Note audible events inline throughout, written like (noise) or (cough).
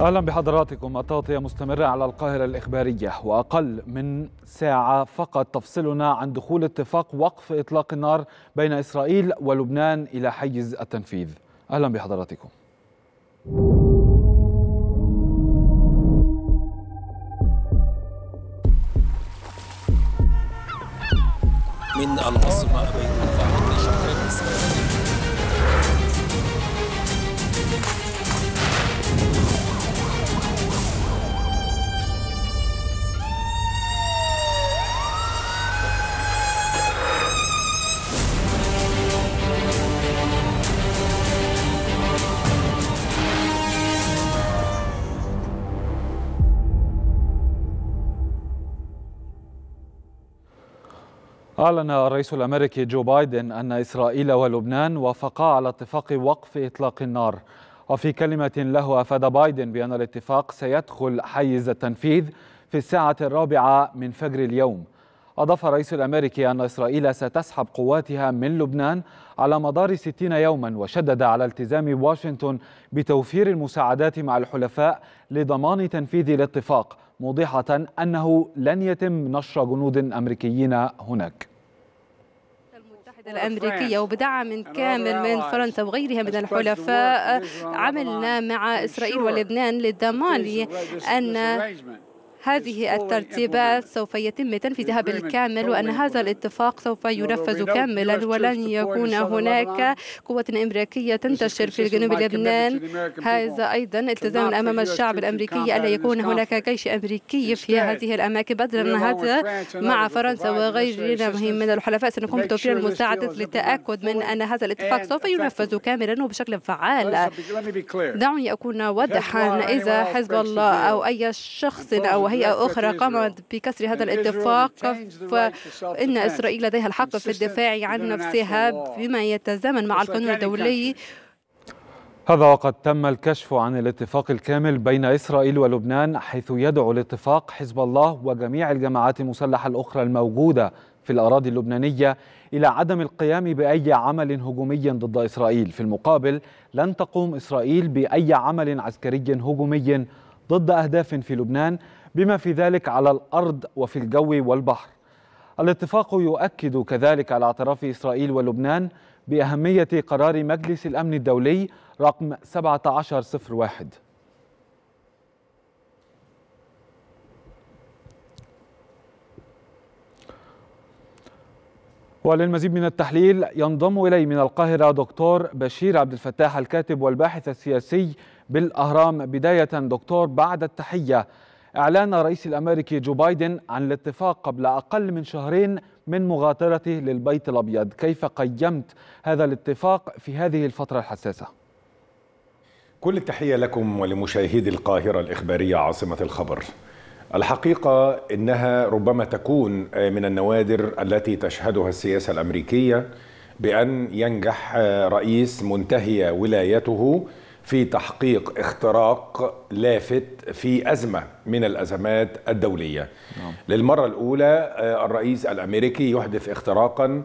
اهلا بحضراتكم التغطيه مستمره على القاهره الاخباريه واقل من ساعه فقط تفصلنا عن دخول اتفاق وقف اطلاق النار بين اسرائيل ولبنان الى حيز التنفيذ اهلا بحضراتكم من العاصمه أعلن الرئيس الأمريكي جو بايدن أن إسرائيل ولبنان وافقا على اتفاق وقف إطلاق النار وفي كلمة له أفاد بايدن بأن الاتفاق سيدخل حيز التنفيذ في الساعة الرابعة من فجر اليوم أضاف الرئيس الأمريكي أن إسرائيل ستسحب قواتها من لبنان على مدار 60 يوما وشدد على التزام واشنطن بتوفير المساعدات مع الحلفاء لضمان تنفيذ الاتفاق موضحة أنه لن يتم نشر جنود أمريكيين هناك الأمريكية وبدعم كامل من فرنسا وغيرها من الحلفاء عملنا مع إسرائيل ولبنان للضمان أن هذه يعني الترتيبات سوف يتم تنفيذها يعني بالكامل وأن هذا الاتفاق سوف ينفذ كاملا ولن يكون هناك قوة أمريكية تنتشر في جنوب لبنان هذا أيضا التزام أمام الشعب الأمريكي ألا يكون هناك جيش أمريكي في هذه الأماكن بدلا من هذا مع فرنسا وغيرهم من الحلفاء سنقوم بتوفير المساعدة للتأكد من أن هذا الاتفاق سوف ينفذ كاملا وبشكل فعال دعوني أكون واضحا إذا حزب الله أو أي شخص أو وهيئة أخرى قامت بكسر هذا الاتفاق فإن إسرائيل لديها الحق في الدفاع عن نفسها بما يتزامن مع القانون الدولي هذا وقد تم الكشف عن الاتفاق الكامل بين إسرائيل ولبنان حيث يدعو الاتفاق حزب الله وجميع الجماعات المسلحة الأخرى الموجودة في الأراضي اللبنانية إلى عدم القيام بأي عمل هجومي ضد إسرائيل في المقابل لن تقوم إسرائيل بأي عمل عسكري هجومي ضد أهداف في لبنان بما في ذلك على الأرض وفي الجو والبحر الاتفاق يؤكد كذلك على اعتراف إسرائيل ولبنان بأهمية قرار مجلس الأمن الدولي رقم 1701 وللمزيد من التحليل ينضم إلي من القاهرة دكتور بشير عبد الفتاح الكاتب والباحث السياسي بالأهرام بداية دكتور بعد التحية إعلان الرئيس الأمريكي جو بايدن عن الاتفاق قبل أقل من شهرين من مغادرته للبيت الأبيض كيف قيمت هذا الاتفاق في هذه الفترة الحساسة؟ كل التحية لكم ولمشاهدي القاهرة الإخبارية عاصمة الخبر الحقيقة إنها ربما تكون من النوادر التي تشهدها السياسة الأمريكية بأن ينجح رئيس منتهي ولايته في تحقيق اختراق لافت في أزمة من الأزمات الدولية نعم. للمرة الأولى آه، الرئيس الأمريكي يحدث اختراقا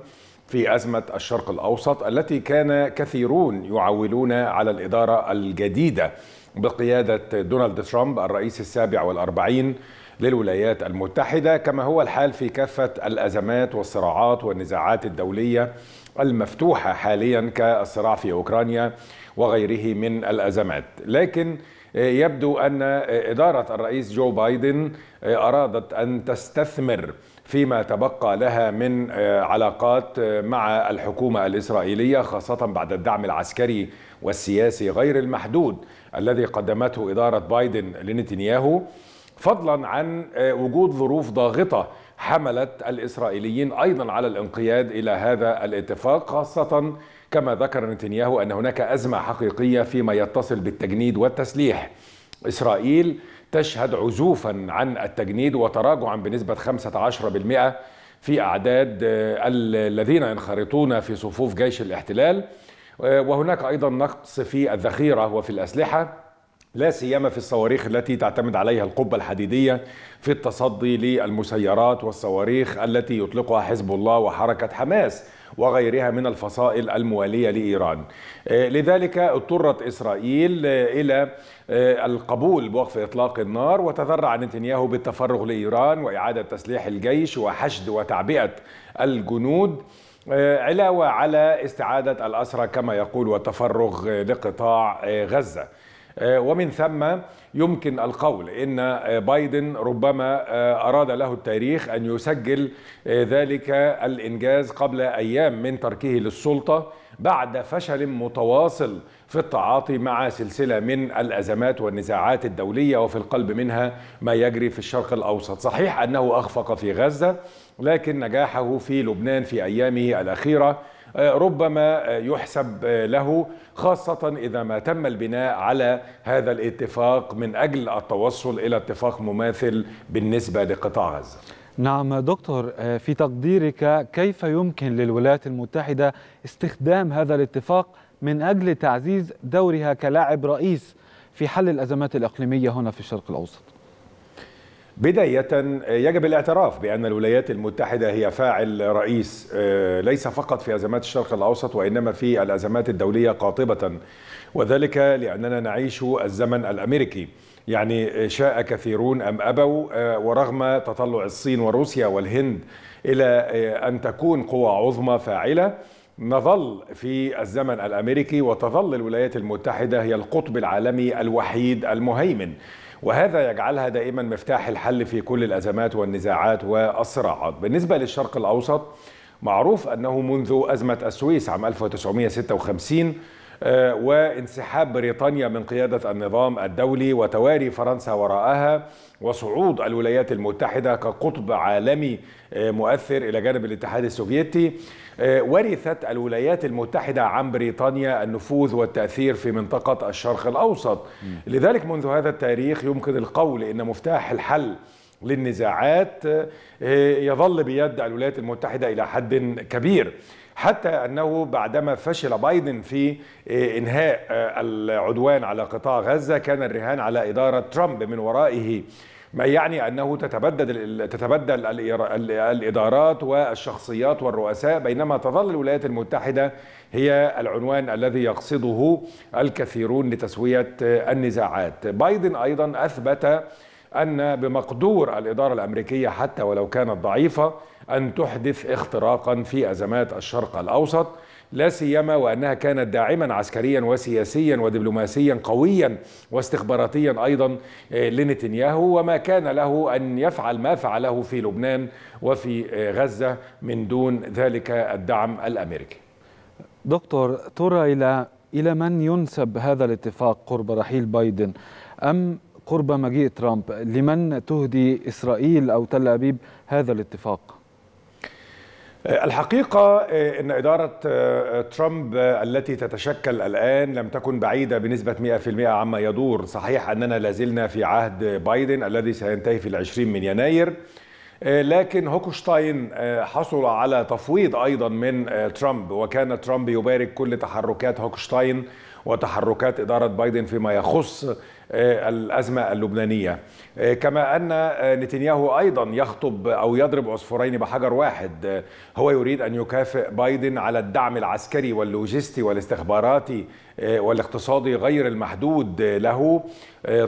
في أزمة الشرق الأوسط التي كان كثيرون يعولون على الإدارة الجديدة بقيادة دونالد ترامب الرئيس السابع والأربعين للولايات المتحدة كما هو الحال في كافة الأزمات والصراعات والنزاعات الدولية المفتوحة حاليا كالصراع في أوكرانيا وغيره من الأزمات لكن آه، يبدو أن آه، إدارة الرئيس جو بايدن آه، أرادت أن تستثمر فيما تبقى لها من علاقات مع الحكومة الإسرائيلية خاصة بعد الدعم العسكري والسياسي غير المحدود الذي قدمته إدارة بايدن لنتنياهو فضلا عن وجود ظروف ضاغطة حملت الإسرائيليين أيضا على الانقياد إلى هذا الاتفاق خاصة كما ذكر نتنياهو أن هناك أزمة حقيقية فيما يتصل بالتجنيد والتسليح إسرائيل تشهد عزوفا عن التجنيد وتراجعا بنسبة 15% في أعداد آه، الذين ينخرطون في صفوف جيش الاحتلال آه، وهناك أيضا نقص في الذخيرة وفي الأسلحة لا سيما في الصواريخ التي تعتمد عليها القبة الحديدية في التصدي للمسيرات والصواريخ التي يطلقها حزب الله وحركة حماس وغيرها من الفصائل الموالية لإيران آه، لذلك اضطرت إسرائيل آه، إلى آه، القبول بوقف إطلاق النار وتذرع نتنياهو بالتفرغ لإيران وإعادة تسليح الجيش وحشد وتعبئة الجنود علاوة على استعادة الأسرى كما يقول والتفرغ لقطاع غزة آه، ومن ثم يمكن القول ان آه، بايدن ربما آه، اراد له التاريخ ان يسجل ذلك الانجاز قبل ايام من تركه للسلطه بعد فشل متواصل في التعاطي مع سلسله من الازمات والنزاعات الدوليه وفي القلب منها ما يجري في الشرق الاوسط، صحيح انه اخفق في غزه لكن نجاحه في لبنان في ايامه الاخيره آه، ربما آه، يحسب آه، له خاصة إذا ما تم البناء على هذا الاتفاق من أجل التوصل إلى اتفاق مماثل بالنسبة لقطاع غزة نعم دكتور في تقديرك كيف يمكن للولايات المتحدة استخدام هذا الاتفاق من أجل تعزيز دورها كلاعب رئيس في حل الأزمات الإقليمية هنا في الشرق الأوسط بداية يجب الاعتراف بأن الولايات المتحدة هي فاعل رئيس آه، ليس فقط في أزمات الشرق الأوسط وإنما في الأزمات الدولية قاطبة وذلك لأننا نعيش الزمن الأمريكي يعني آه، شاء كثيرون أم أبوا آه، ورغم تطلع الصين وروسيا والهند إلى أن تكون قوى عظمى فاعلة نظل في الزمن الامريكي وتظل الولايات المتحده هي القطب العالمي الوحيد المهيمن وهذا يجعلها دائما مفتاح الحل في كل الأزمات والنزاعات والصراعات بالنسبة للشرق الأوسط معروف أنه منذ أزمة السويس عام 1956 آه، وانسحاب بريطانيا من قيادة النظام الدولي وتواري فرنسا وراءها وصعود الولايات المتحدة كقطب عالمي آه، مؤثر إلى جانب الاتحاد السوفيتي آه، ورثت الولايات المتحدة عن بريطانيا النفوذ والتأثير في منطقة الشرق الأوسط لذلك منذ هذا التاريخ يمكن القول إن مفتاح الحل للنزاعات آه، يظل بيد الولايات المتحدة إلى حد كبير حتى أنه بعدما فشل بايدن في إنهاء العدوان على قطاع غزة كان الرهان على إدارة ترامب من ورائه ما يعني انه تتبدل تتبدل الادارات والشخصيات والرؤساء بينما تظل الولايات المتحده هي العنوان الذي يقصده الكثيرون لتسويه النزاعات. بايدن ايضا اثبت ان بمقدور الاداره الامريكيه حتى ولو كانت ضعيفه ان تحدث اختراقا في ازمات الشرق الاوسط لا سيما وأنها كانت داعما عسكريا وسياسيا ودبلوماسيا قويا واستخباراتيا أيضا آه، لنتنياهو وما كان له أن يفعل ما فعله في لبنان وفي آه، غزة من دون ذلك الدعم الأمريكي دكتور ترى إلى إلى من ينسب هذا الاتفاق قرب رحيل بايدن أم قرب مجيء ترامب لمن تهدي إسرائيل أو تل أبيب هذا الاتفاق؟ الحقيقة آه، أن إدارة آه، ترامب آه، التي تتشكل الآن لم تكن بعيدة بنسبة 100% عما يدور صحيح أننا لازلنا في عهد بايدن الذي سينتهي في العشرين من يناير لكن هوكشتاين حصل على تفويض أيضا من ترامب وكان ترامب يبارك كل تحركات هوكشتاين وتحركات إدارة بايدن فيما يخص آه، الأزمة اللبنانية آه، كما أن آه، نتنياهو أيضا يخطب أو يضرب عصفورين بحجر واحد هو يريد أن يكافئ بايدن على الدعم العسكري واللوجستي والاستخباراتي والاقتصادي غير المحدود له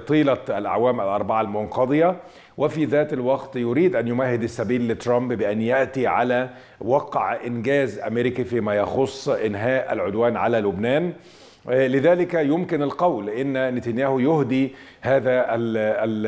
طيلة الأعوام الأربعة المنقضية وفي ذات الوقت يريد أن يمهد السبيل لترامب بأن يأتي على وقع إنجاز أمريكي فيما يخص إنهاء العدوان على لبنان إيه، لذلك يمكن القول ان نتنياهو يهدي هذا ال ال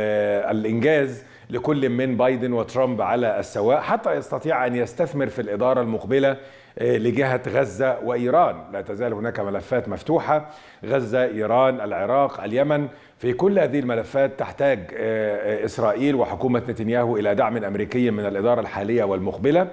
الانجاز لكل من بايدن وترامب على السواء حتى يستطيع ان يستثمر في الاداره المقبله إيه، لجهه غزه وايران، لا تزال هناك ملفات مفتوحه غزه، ايران، العراق، اليمن، في كل هذه الملفات تحتاج إيه، اسرائيل وحكومه نتنياهو الى دعم امريكي من الاداره الحاليه والمقبله.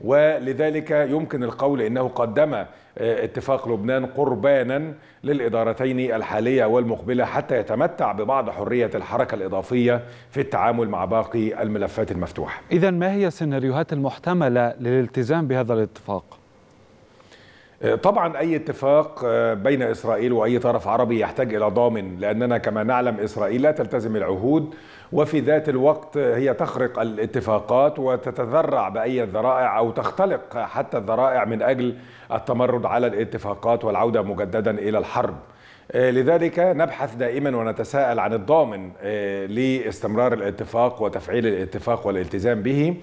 ولذلك يمكن القول انه قدم آه، اتفاق لبنان قربانا للادارتين الحاليه والمقبله حتى يتمتع ببعض حريه الحركه الاضافيه في التعامل مع باقي الملفات المفتوحه. اذا ما هي السيناريوهات المحتمله للالتزام بهذا الاتفاق؟ آه، طبعا اي اتفاق آه، بين اسرائيل واي طرف عربي يحتاج الى ضامن لاننا كما نعلم اسرائيل لا تلتزم العهود وفي ذات الوقت هي تخرق الاتفاقات وتتذرع بأي ذرائع أو تختلق حتى الذرائع من أجل التمرد على الاتفاقات والعودة مجددا إلى الحرب آه، لذلك نبحث دائما ونتساءل عن الضامن آه، لاستمرار الاتفاق وتفعيل الاتفاق والالتزام به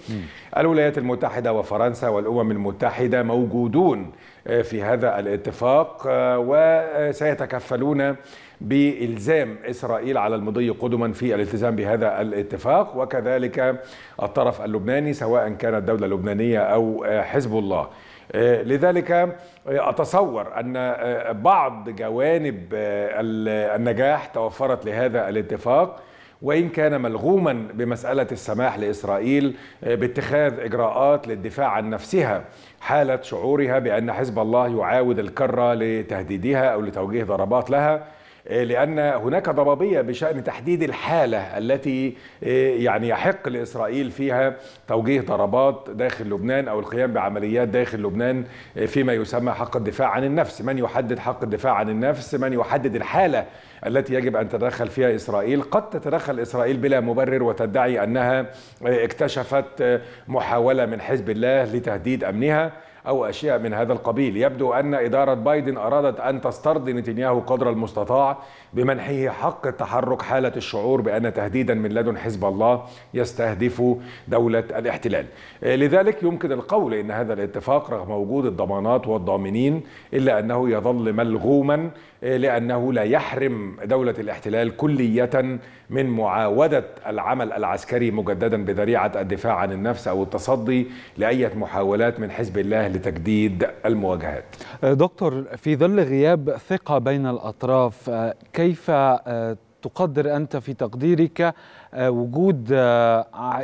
الولايات المتحدة وفرنسا والأمم المتحدة موجودون آه، في هذا الاتفاق وسيتكفلون بالزام اسرائيل على المضي قدما في الالتزام بهذا الاتفاق وكذلك الطرف اللبناني سواء كانت دوله لبنانيه او حزب الله. آه، لذلك آه، اتصور ان آه، بعض جوانب النجاح توفرت لهذا الاتفاق وان كان ملغوما بمساله السماح لاسرائيل باتخاذ اجراءات للدفاع عن نفسها حاله شعورها بان حزب الله يعاود الكره لتهديدها او لتوجيه ضربات لها آه، لأن هناك ضبابية بشأن تحديد الحالة التي آه، يعني يحق لإسرائيل فيها توجيه ضربات داخل لبنان أو القيام بعمليات داخل لبنان آه، فيما يسمى حق الدفاع عن النفس من يحدد حق الدفاع عن النفس من يحدد الحالة التي يجب أن تتدخل فيها إسرائيل قد تتدخل إسرائيل بلا مبرر وتدعي أنها اكتشفت محاولة من حزب الله لتهديد أمنها أو أشياء من هذا القبيل يبدو أن إدارة بايدن أرادت أن تسترضي نتنياهو قدر المستطاع بمنحه حق التحرك حالة الشعور بأن تهديدا من لدن حزب الله يستهدف دولة الاحتلال آه، لذلك يمكن القول إن هذا الاتفاق رغم وجود الضمانات والضامنين إلا أنه يظل ملغوما إيه، لأنه لا يحرم دولة الاحتلال كلية من معاودة العمل العسكري مجددا بذريعة الدفاع عن النفس أو التصدي لأي محاولات من حزب الله لتجديد المواجهات آه، دكتور في ظل غياب ثقة بين الأطراف آه، كيف آه، تقدر أنت في تقديرك وجود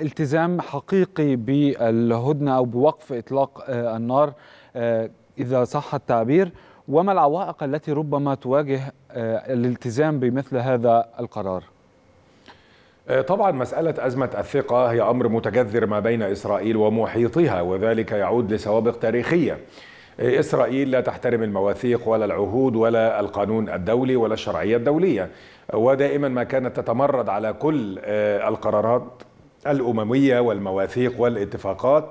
التزام حقيقي بالهدنة أو بوقف إطلاق النار إذا صح التعبير وما العوائق التي ربما تواجه آه، الالتزام بمثل هذا القرار؟ آه، طبعا مسألة أزمة الثقة هي أمر متجذر ما بين إسرائيل ومحيطها وذلك يعود لسوابق تاريخية آه، إسرائيل لا تحترم المواثيق ولا العهود ولا القانون الدولي ولا الشرعية الدولية ودائما ما كانت تتمرد على كل القرارات الأممية والمواثيق والاتفاقات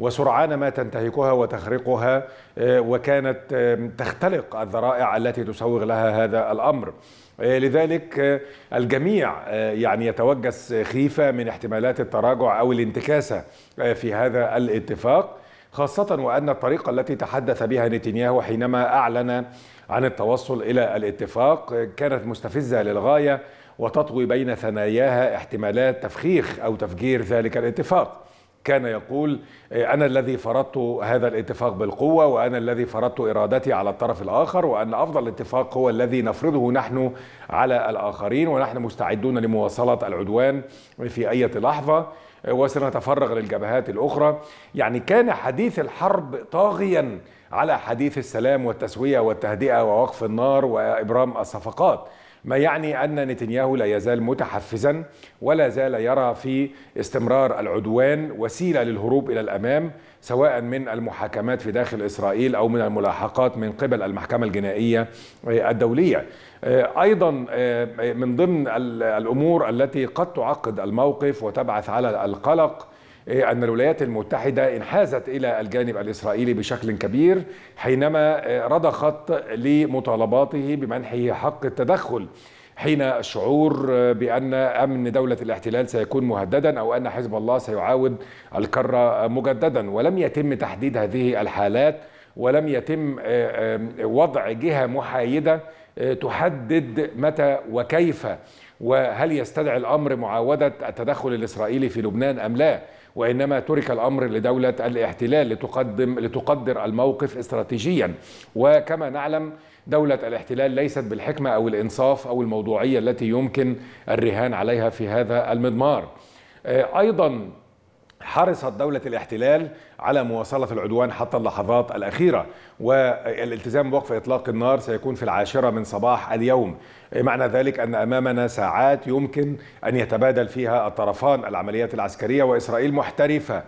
وسرعان ما تنتهكها وتخرقها آه، وكانت آه، تختلق الذرائع التي تسوغ لها هذا الأمر آه، لذلك الجميع يعني يتوجس خيفة من احتمالات التراجع أو الانتكاسة في هذا الاتفاق خاصة وأن الطريقة التي تحدث بها نتنياهو حينما أعلن عن التوصل إلى الاتفاق كانت مستفزة للغاية وتطوي بين ثناياها احتمالات تفخيخ أو تفجير ذلك الاتفاق كان يقول إيه، أنا الذي فرضت هذا الاتفاق بالقوة وأنا الذي فرضت إرادتي على الطرف الآخر وأن أفضل اتفاق هو الذي نفرضه نحن على الآخرين ونحن مستعدون لمواصلة العدوان في أي لحظة وسنتفرغ للجبهات الأخرى يعني كان حديث الحرب طاغيا على حديث السلام والتسوية والتهدئة ووقف النار وإبرام الصفقات ما يعني أن نتنياهو لا يزال متحفزا ولا زال يرى في استمرار العدوان وسيلة للهروب إلى الأمام سواء من المحاكمات في داخل إسرائيل أو من الملاحقات من قبل المحكمة الجنائية آه، الدولية آه، ايضا آه، من ضمن الامور التي قد تعقد الموقف وتبعث على القلق إيه، أن الولايات المتحدة انحازت إلى الجانب الإسرائيلي بشكل كبير حينما إيه، رضخت لمطالباته بمنحه حق التدخل حين الشعور إيه، بأن أمن دولة الاحتلال سيكون مهددا أو أن حزب الله سيعاود الكرة مجددا ولم يتم تحديد هذه الحالات ولم يتم وضع جهة محايدة آه، تحدد متى وكيف وهل يستدعي الامر معاوده التدخل الاسرائيلي في لبنان ام لا وانما ترك الامر لدوله الاحتلال لتقدم لتقدر الموقف استراتيجيا وكما نعلم دوله الاحتلال ليست بالحكمه او الانصاف او الموضوعيه التي يمكن الرهان عليها في هذا المضمار آه، ايضا حرصت دولة الاحتلال على مواصلة العدوان حتى اللحظات الأخيرة والالتزام بوقف إطلاق النار سيكون في العاشرة من صباح اليوم معنى ذلك أن أمامنا ساعات يمكن أن يتبادل فيها الطرفان العمليات العسكرية وإسرائيل محترفة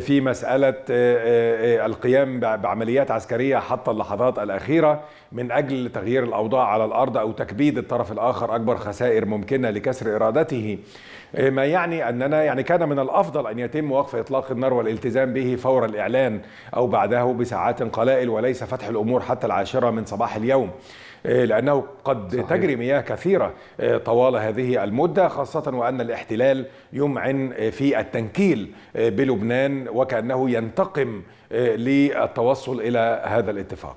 في مسألة آه، آه، القيام بعمليات عسكرية حتى اللحظات الأخيرة من أجل تغيير الأوضاع على الأرض أو تكبيد الطرف الآخر أكبر خسائر ممكنة لكسر إرادته آه، ما يعني أننا يعني كان من الأفضل أن يتم وقف إطلاق النار والالتزام به فور الإعلان أو بعده بساعات قلائل وليس فتح الأمور حتى العاشرة من صباح اليوم إيه، لأنه قد صحيح. تجري مياه كثيرة إيه، طوال هذه المدة خاصة وأن الاحتلال يمعن إيه، في التنكيل بلبنان وكأنه ينتقم للتوصل إلى هذا الاتفاق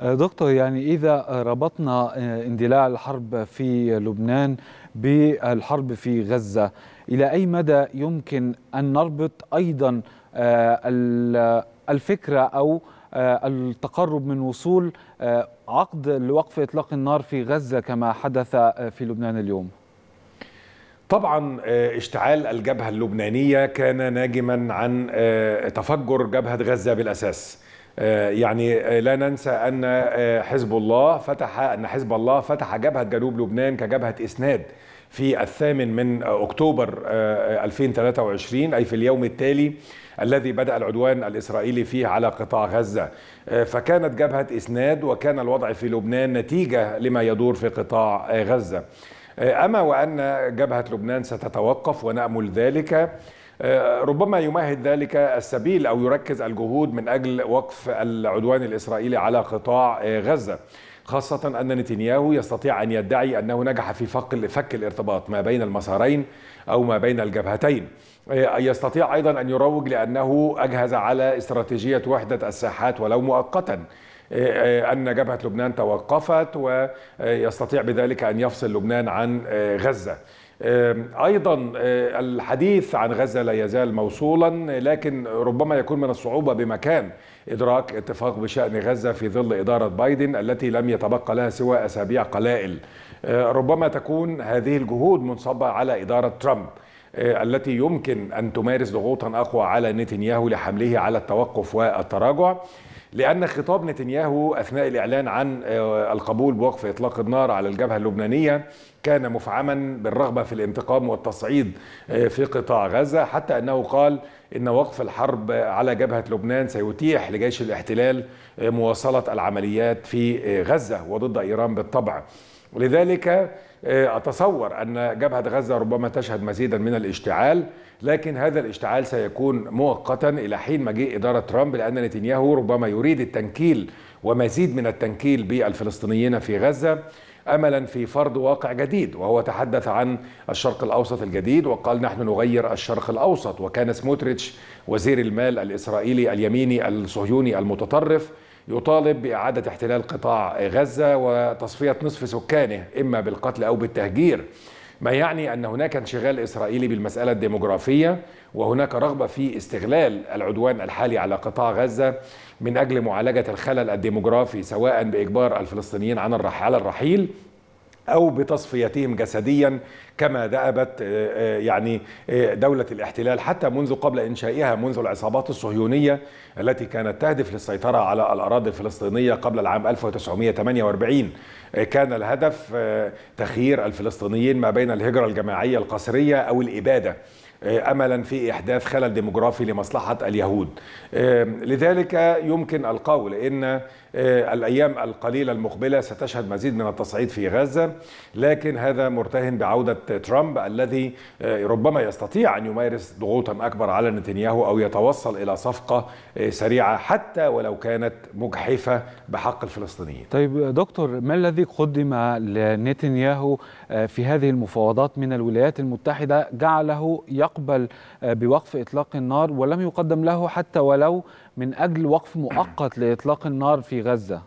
آه، دكتور يعني إذا ربطنا اندلاع الحرب في لبنان بالحرب في غزة إلى أي مدى يمكن أن نربط أيضا آه، الفكرة أو آه، التقرب من وصول آه، عقد لوقف إطلاق النار في غزة كما حدث في لبنان اليوم طبعا اشتعال الجبهة اللبنانية كان ناجما عن تفجر جبهة غزة بالأساس يعني لا ننسى ان حزب الله فتح ان حزب الله فتح جبهه جنوب لبنان كجبهه اسناد في الثامن من أكتوبر 2023 آه، آه، أي في اليوم التالي الذي بدأ العدوان الإسرائيلي فيه على قطاع غزة آه، فكانت جبهة إسناد وكان الوضع في لبنان نتيجة لما يدور في قطاع غزة أما وأن جبهة لبنان ستتوقف ونأمل ذلك ربما يمهد ذلك السبيل أو يركز الجهود من أجل وقف العدوان الإسرائيلي على قطاع غزة خاصة أن نتنياهو يستطيع أن يدعي أنه نجح في فك فك الارتباط ما بين المسارين أو ما بين الجبهتين آه، يستطيع أيضا أن يروج لأنه أجهز على استراتيجية وحدة الساحات ولو مؤقتا آه، آه، أن جبهة لبنان توقفت ويستطيع بذلك أن يفصل لبنان عن غزة ايضا الحديث عن غزه لا يزال موصولا لكن ربما يكون من الصعوبه بمكان إدراك اتفاق بشأن غزة في ظل إدارة بايدن التي لم يتبقى لها سوى أسابيع قلائل آه، ربما تكون هذه الجهود منصبة على إدارة ترامب آه، التي يمكن أن تمارس ضغوطا أقوى على نتنياهو لحمله على التوقف والتراجع لأن خطاب نتنياهو أثناء الإعلان عن آه، القبول بوقف إطلاق النار على الجبهة اللبنانية كان مفعما بالرغبة في الانتقام والتصعيد آه، في قطاع غزة حتى أنه قال إن وقف الحرب على جبهة لبنان سيتيح لجيش الاحتلال آه، مواصلة العمليات في غزة وضد إيران بالطبع لذلك أتصور أن جبهة غزة ربما تشهد مزيدا من الاشتعال لكن هذا الاشتعال سيكون مؤقتا إلى حين مجيء إدارة ترامب لأن نتنياهو ربما يريد التنكيل ومزيد من التنكيل بالفلسطينيين في غزة املا في فرض واقع جديد وهو تحدث عن الشرق الاوسط الجديد وقال نحن نغير الشرق الاوسط وكان سموتريتش وزير المال الاسرائيلي اليميني الصهيوني المتطرف يطالب باعاده احتلال قطاع غزه وتصفيه نصف سكانه اما بالقتل او بالتهجير ما يعني أن هناك انشغال إسرائيلي بالمسألة الديموغرافية وهناك رغبة في استغلال العدوان الحالي على قطاع غزة من أجل معالجة الخلل الديموغرافي سواء بإجبار الفلسطينيين على الرحيل أو بتصفيتهم جسديا كما دأبت آه، آه، يعني آه، دولة الاحتلال حتى منذ قبل إنشائها منذ العصابات الصهيونية التي كانت تهدف للسيطرة على الأراضي الفلسطينية قبل العام 1948 كان الهدف تخيير الفلسطينيين ما بين الهجرة الجماعية القسرية أو الإبادة املا في احداث خلل ديموغرافي لمصلحه اليهود لذلك يمكن القول ان آه، الأيام القليلة المقبلة ستشهد مزيد من التصعيد في غزة لكن هذا مرتهن بعودة ترامب الذي آه، ربما يستطيع أن يمارس ضغوطا أكبر على نتنياهو أو يتوصل إلى صفقة آه، سريعة حتى ولو كانت مجحفة بحق الفلسطينيين طيب دكتور ما الذي قدم لنتنياهو في هذه المفاوضات من الولايات المتحدة جعله يقبل بوقف إطلاق النار ولم يقدم له حتى ولو من أجل وقف مؤقت لإطلاق النار في غزة؟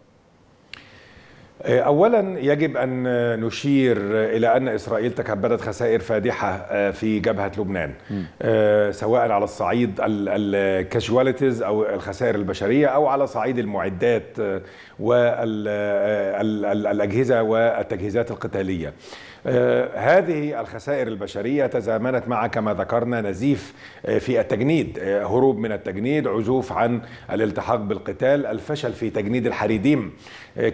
آه، اولا يجب ان نشير الى ان اسرائيل تكبدت خسائر فادحه آه، في جبهه لبنان آه، سواء على الصعيد الكاجواليتيز او الخسائر البشريه او على صعيد المعدات والاجهزه والتجهيزات القتاليه آه، هذه الخسائر البشرية تزامنت مع كما ذكرنا نزيف آه، في التجنيد آه، هروب من التجنيد عزوف عن الالتحاق بالقتال الفشل في تجنيد الحريديم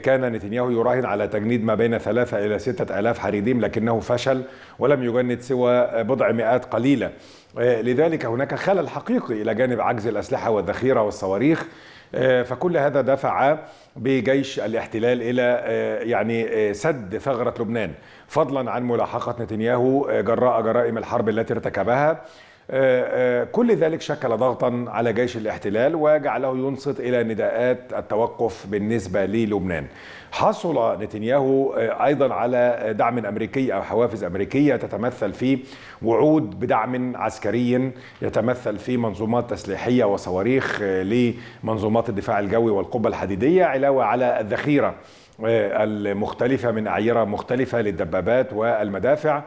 كان نتنياهو يراهن على تجنيد ما بين ثلاثة إلى ستة آلاف حريديم لكنه فشل ولم يجند سوى بضع مئات قليلة لذلك هناك خلل حقيقي إلى جانب عجز الأسلحة والذخيرة والصواريخ آه، فكل هذا دفع بجيش الاحتلال الى آه، يعني آه، سد ثغره لبنان فضلا عن ملاحقه نتنياهو جراء جرائم الحرب التي ارتكبها كل ذلك شكل ضغطا على جيش الاحتلال وجعله ينصت الى نداءات التوقف بالنسبه للبنان حصل نتنياهو آه، ايضا على دعم امريكي او حوافز امريكيه تتمثل في وعود بدعم عسكري يتمثل في منظومات تسليحيه وصواريخ آه، لمنظومات الدفاع الجوي والقبه الحديديه علاوه على الذخيره آه، المختلفه من اعيره مختلفه للدبابات والمدافع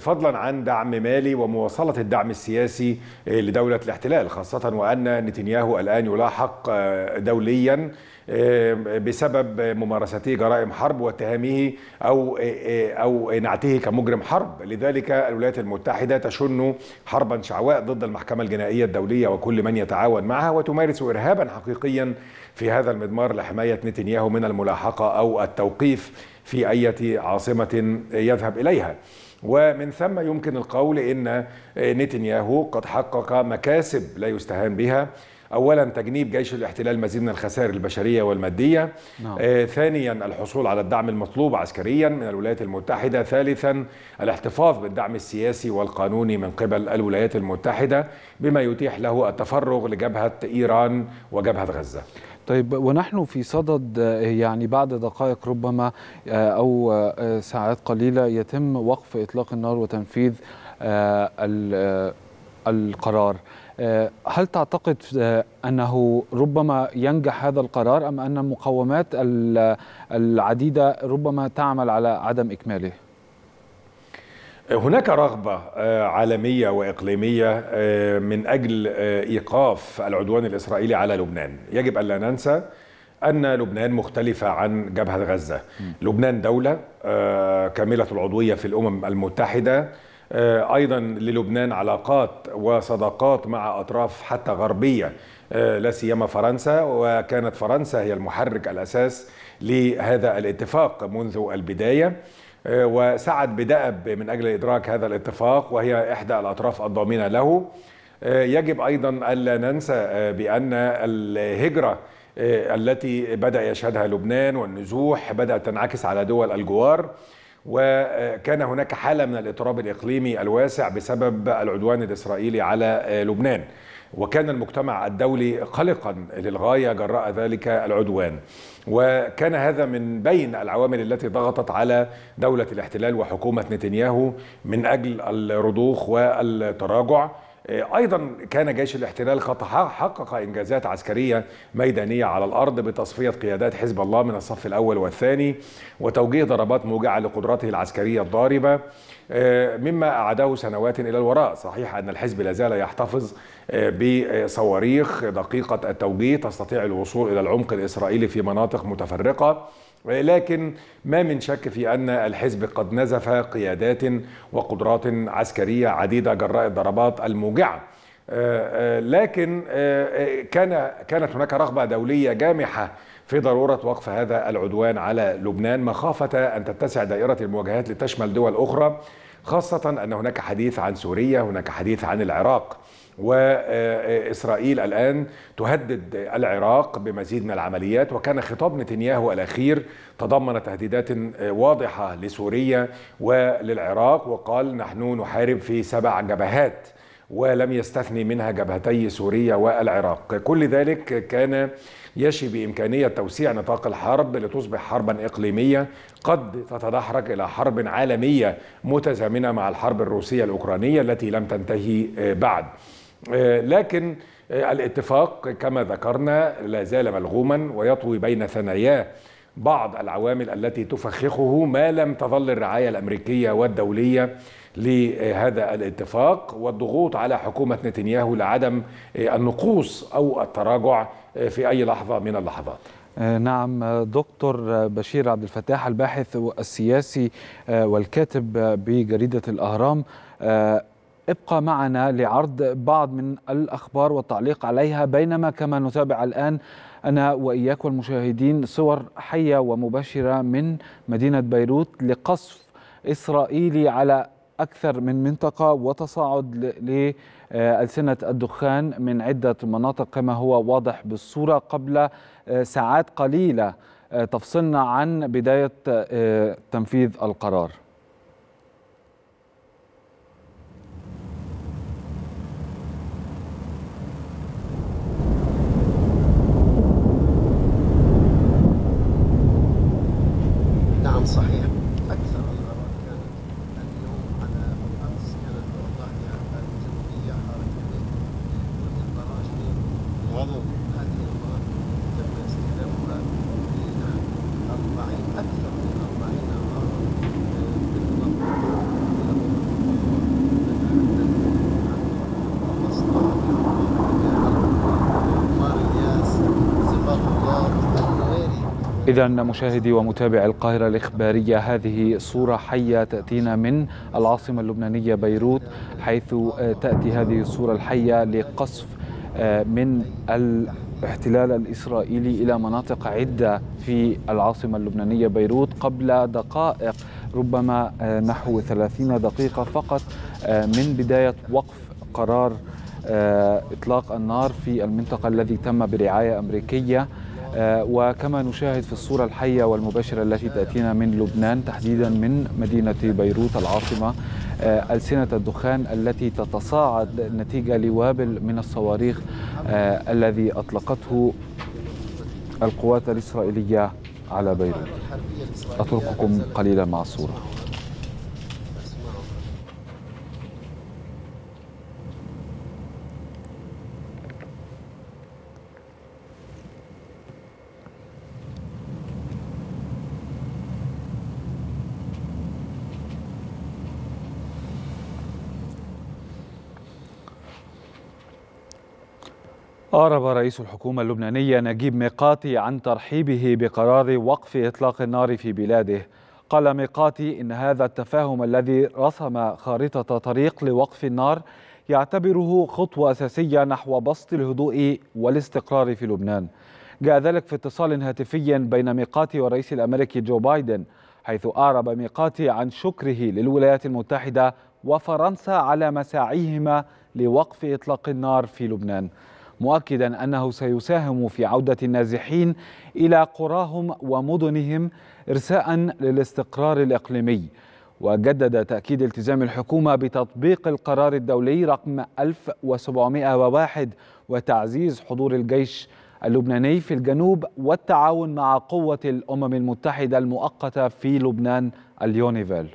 فضلا عن دعم مالي ومواصلة الدعم السياسي لدولة الاحتلال خاصة وأن نتنياهو الآن يلاحق دوليا آه، بسبب ممارسته جرائم حرب واتهامه او آه، آه، او نعته كمجرم حرب لذلك الولايات المتحده تشن حربا شعواء ضد المحكمه الجنائيه الدوليه وكل من يتعاون معها وتمارس ارهابا حقيقيا في هذا المضمار لحمايه نتنياهو من الملاحقه او التوقيف في اي عاصمه يذهب اليها ومن ثم يمكن القول ان نتنياهو قد حقق مكاسب لا يستهان بها اولا تجنيب جيش الاحتلال مزيد من الخسائر البشريه والماديه نعم. آه ثانيا الحصول على الدعم المطلوب عسكريا من الولايات المتحده ثالثا الاحتفاظ بالدعم السياسي والقانوني من قبل الولايات المتحده بما يتيح له التفرغ لجبهه ايران وجبهه غزه طيب ونحن في صدد آه، يعني بعد دقائق ربما آه، او آه، ساعات قليله يتم وقف اطلاق النار وتنفيذ القرار آه، هل تعتقد آه، انه ربما ينجح هذا القرار ام ان المقومات العديده ربما تعمل على عدم اكماله؟ آه، هناك رغبة عالمية وإقليمية من أجل إيقاف العدوان الإسرائيلي على لبنان يجب أن لا ننسى أن لبنان مختلفة عن جبهة غزة م. لبنان دولة كاملة العضوية في الأمم المتحدة آه، أيضا للبنان علاقات وصداقات مع أطراف حتى غربية آه، لا سيما فرنسا وكانت فرنسا هي المحرك الأساس لهذا الاتفاق منذ البداية آه، وسعد بدأب من أجل إدراك هذا الاتفاق وهي إحدى الأطراف الضامنة له يجب أيضا ألا ننسى بأن الهجرة التي بدأ يشهدها لبنان والنزوح بدأت تنعكس على دول الجوار وكان هناك حالة من الاضطراب الإقليمي الواسع بسبب العدوان الإسرائيلي على آه، لبنان وكان المجتمع الدولي قلقا للغاية جراء ذلك العدوان وكان هذا من بين العوامل التي ضغطت على دولة الاحتلال وحكومة نتنياهو من أجل الرضوخ والتراجع آه، ايضا كان جيش الاحتلال قد حقق انجازات عسكريه ميدانيه على الارض بتصفيه قيادات حزب الله من الصف الاول والثاني وتوجيه ضربات موجعه لقدراته العسكريه الضاربه آه، مما اعاده سنوات الى الوراء صحيح ان الحزب لا زال يحتفظ آه، بصواريخ دقيقه التوجيه تستطيع الوصول الى العمق الاسرائيلي في مناطق متفرقه لكن ما من شك في أن الحزب قد نزف قيادات وقدرات عسكرية عديدة جراء الضربات الموجعة آه، آه، لكن آه، كان كانت هناك رغبة دولية جامحة في ضرورة وقف هذا العدوان على لبنان مخافة أن تتسع دائرة المواجهات لتشمل دول أخرى خاصة أن هناك حديث عن سوريا هناك حديث عن العراق وإسرائيل الآن تهدد العراق بمزيد من العمليات وكان خطاب نتنياهو الأخير تضمن تهديدات واضحة لسوريا وللعراق وقال نحن نحارب في سبع جبهات ولم يستثني منها جبهتي سوريا والعراق كل ذلك كان يشي بإمكانية توسيع نطاق الحرب لتصبح حربا إقليمية قد تتدحرج إلى حرب عالمية متزامنة مع الحرب الروسية الأوكرانية التي لم تنتهي بعد آه، لكن آه، الاتفاق كما ذكرنا لا زال ملغوما ويطوي بين ثناياه بعض العوامل التي تفخخه ما لم تظل الرعايه الامريكيه والدوليه لهذا الاتفاق والضغوط على حكومه نتنياهو لعدم آه، النقوص او التراجع في اي لحظه من اللحظات. نعم دكتور بشير عبد الفتاح الباحث السياسي والكاتب بجريده الاهرام ابقى معنا لعرض بعض من الأخبار والتعليق عليها بينما كما نتابع الآن أنا وإياك والمشاهدين صور حية ومباشرة من مدينة بيروت لقصف إسرائيلي على أكثر من منطقة وتصاعد لألسنة الدخان من عدة مناطق كما هو واضح بالصورة قبل آه، ساعات قليلة آه، تفصلنا عن بداية آه، تنفيذ القرار إذا مشاهدي ومتابعي القاهرة الإخبارية هذه صورة حية تأتينا من العاصمة اللبنانية بيروت حيث آه، تأتي هذه الصورة الحية لقصف آه، من الاحتلال الإسرائيلي إلى مناطق عدة في العاصمة اللبنانية بيروت قبل دقائق ربما آه، نحو 30 دقيقة فقط من بداية وقف قرار إطلاق النار في المنطقة الذي تم برعاية أمريكية آه، وكما نشاهد في الصورة الحية والمباشرة التي تأتينا من لبنان تحديدا من مدينة بيروت العاصمة آه، ألسنة الدخان التي تتصاعد نتيجة لوابل من الصواريخ آه، الذي أطلقته القوات الإسرائيلية على بيروت أترككم قليلا مع الصورة أعرب رئيس الحكومة اللبنانية نجيب ميقاتي عن ترحيبه بقرار وقف إطلاق النار في بلاده قال ميقاتي إن هذا التفاهم الذي رسم خارطة طريق لوقف النار يعتبره خطوة أساسية نحو بسط الهدوء والاستقرار في لبنان جاء ذلك في اتصال هاتفي بين ميقاتي والرئيس الأمريكي جو بايدن حيث أعرب ميقاتي عن شكره للولايات المتحدة وفرنسا على مساعيهما لوقف إطلاق النار في لبنان مؤكدا أنه سيساهم في عودة النازحين إلى قراهم ومدنهم إرساء للاستقرار الإقليمي وجدد تأكيد التزام الحكومة بتطبيق القرار الدولي رقم 1701 وتعزيز حضور الجيش اللبناني في الجنوب والتعاون مع قوة الأمم المتحدة المؤقتة في لبنان اليونيفيل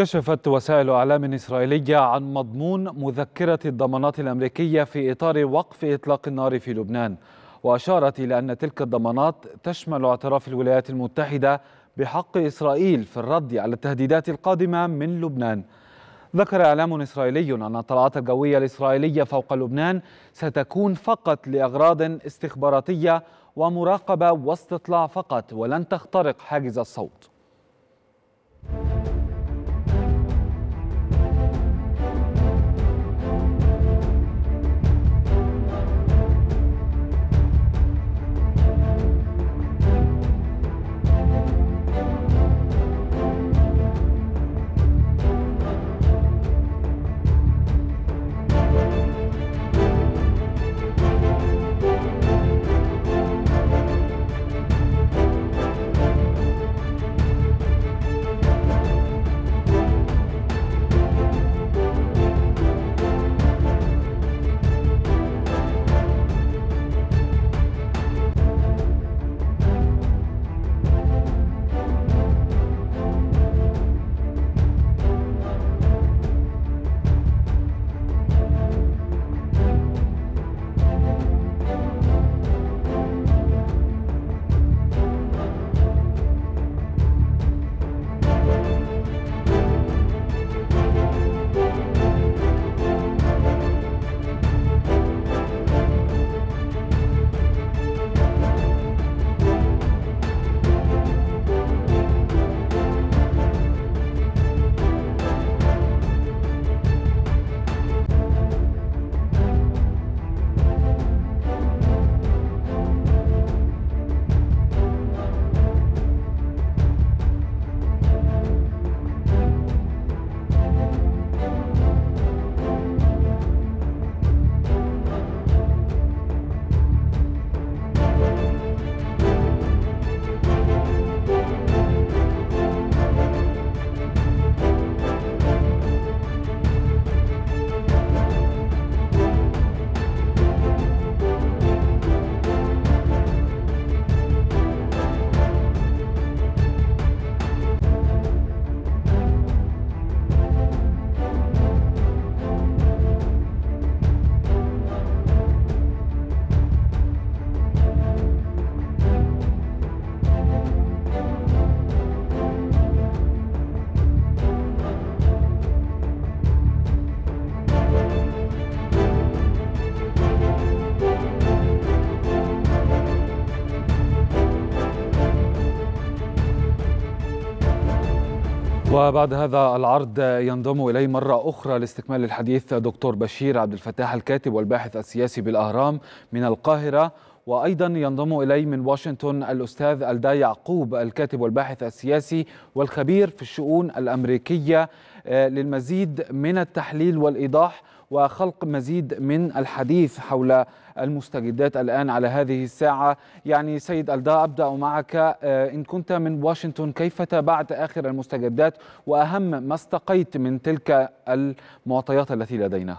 كشفت وسائل اعلام اسرائيليه عن مضمون مذكره الضمانات الامريكيه في اطار وقف اطلاق النار في لبنان واشارت الى ان تلك الضمانات تشمل اعتراف الولايات المتحده بحق اسرائيل في الرد على التهديدات القادمه من لبنان ذكر اعلام اسرائيلي ان الطلعات الجويه الاسرائيليه فوق لبنان ستكون فقط لاغراض استخباراتيه ومراقبه واستطلاع فقط ولن تخترق حاجز الصوت وبعد هذا العرض ينضم إلي مرة أخرى لاستكمال الحديث دكتور بشير عبد الفتاح الكاتب والباحث السياسي بالأهرام من القاهرة وأيضا ينضم إلي من واشنطن الأستاذ الدا يعقوب الكاتب والباحث السياسي والخبير في الشؤون الأمريكية آه، للمزيد من التحليل والإيضاح وخلق مزيد من الحديث حول المستجدات الآن على هذه الساعة يعني سيد ألدا أبدأ معك آه، إن كنت من واشنطن كيف تابعت آخر المستجدات وأهم ما استقيت من تلك المعطيات التي لدينا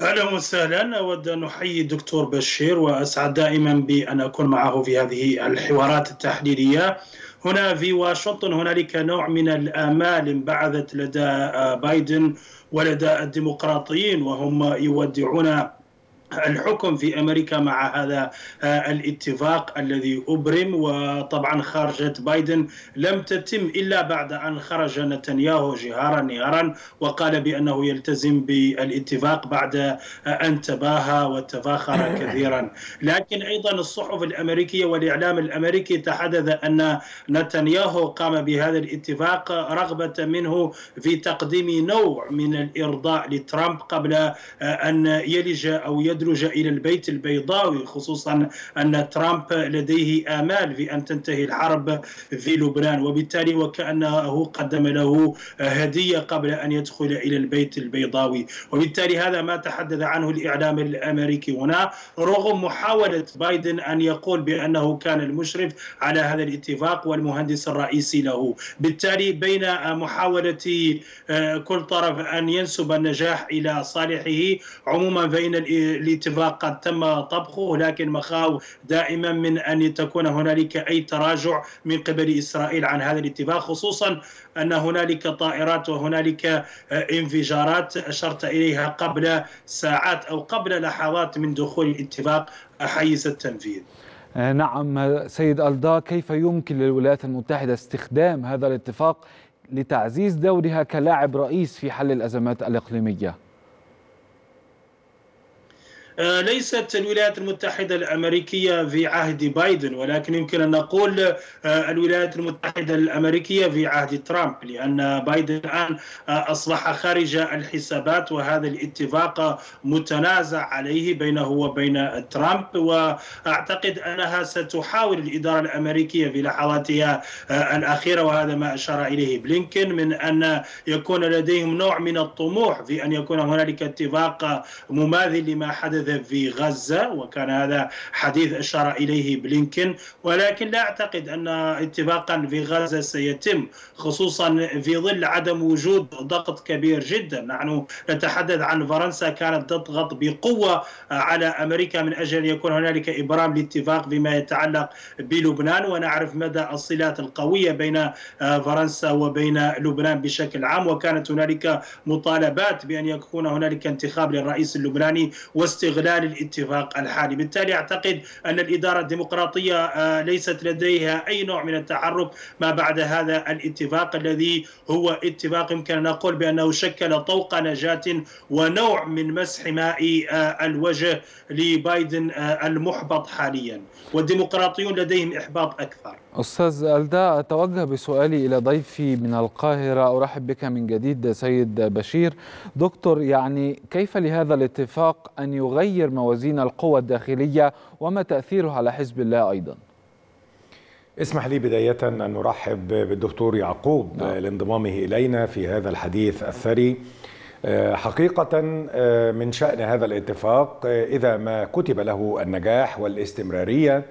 اهلا وسهلا اود ان احيي الدكتور بشير واسعد دائما بان اكون معه في هذه الحوارات التحليليه هنا في واشنطن هنالك نوع من الآمال انبعثت لدى آه، بايدن ولدى الديمقراطيين وهم يودعون الحكم في امريكا مع هذا آه، الاتفاق الذي ابرم وطبعا خرجت بايدن لم تتم الا بعد ان خرج نتنياهو جهارا نهارا وقال بانه يلتزم بالاتفاق بعد آه، ان تباهى وتفاخر (coughs) كثيرا لكن ايضا الصحف الامريكيه والاعلام الامريكي تحدث ان نتنياهو قام بهذا الاتفاق رغبه منه في تقديم نوع من الارضاء لترامب قبل آه، ان يلج او يد مدلوجة إلى البيت البيضاوي خصوصا أن ترامب لديه آمال في أن تنتهي الحرب في لبنان وبالتالي وكأنه قدم له هدية قبل أن يدخل إلى البيت البيضاوي وبالتالي هذا ما تحدث عنه الإعلام الأمريكي هنا رغم محاولة بايدن أن يقول بأنه كان المشرف على هذا الاتفاق والمهندس الرئيسي له بالتالي بين محاولة آه، كل طرف أن ينسب النجاح إلى صالحه عموما بين الاتفاق قد تم طبخه لكن مخاوف دائما من أن تكون هنالك أي تراجع من قبل إسرائيل عن هذا الاتفاق خصوصا أن هنالك طائرات وهنالك آه، انفجارات أشرت إليها قبل ساعات أو قبل لحظات من دخول الاتفاق حيز التنفيذ آه، نعم سيد ألدا كيف يمكن للولايات المتحدة استخدام هذا الاتفاق لتعزيز دورها كلاعب رئيس في حل الأزمات الإقليمية؟ آه، ليست الولايات المتحدة الأمريكية في عهد بايدن ولكن يمكن أن نقول آه، الولايات المتحدة الأمريكية في عهد ترامب لأن بايدن الآن آه، أصبح خارج الحسابات وهذا الاتفاق متنازع عليه بينه وبين ترامب وأعتقد أنها ستحاول الإدارة الأمريكية في لحظاتها الأخيرة وهذا ما أشار إليه بلينكن من أن يكون لديهم نوع من الطموح في أن يكون هنالك اتفاق مماثل لما حدث المتحدث في غزة وكان هذا حديث أشار إليه بلينكن ولكن لا أعتقد أن اتفاقا في غزة سيتم خصوصا في ظل عدم وجود ضغط كبير جدا نحن نتحدث عن فرنسا كانت تضغط بقوة على أمريكا من أجل أن يكون هنالك إبرام لاتفاق فيما يتعلق بلبنان ونعرف مدى الصلات القوية بين فرنسا وبين لبنان بشكل عام وكانت هنالك مطالبات بأن يكون هنالك انتخاب للرئيس اللبناني واستغلال استغلال الاتفاق الحالي بالتالي أعتقد أن الإدارة الديمقراطية آه، ليست لديها أي نوع من التحرك ما بعد هذا الاتفاق الذي هو اتفاق يمكن أن نقول بأنه شكل طوق نجاة ونوع من مسح ماء آه، الوجه لبايدن آه، المحبط حاليا والديمقراطيون لديهم إحباط أكثر أستاذ ألدا أتوجه بسؤالي إلى ضيفي من القاهرة أرحب بك من جديد سيد بشير دكتور يعني كيف لهذا الاتفاق أن يغير موازين القوى الداخلية وما تأثيره على حزب الله أيضاً؟ اسمح لي بداية أن نرحب بالدكتور يعقوب نعم. لانضمامه إلينا في هذا الحديث الثري آه، حقيقة آه، من شأن هذا الاتفاق آه، إذا ما كتب له النجاح والاستمرارية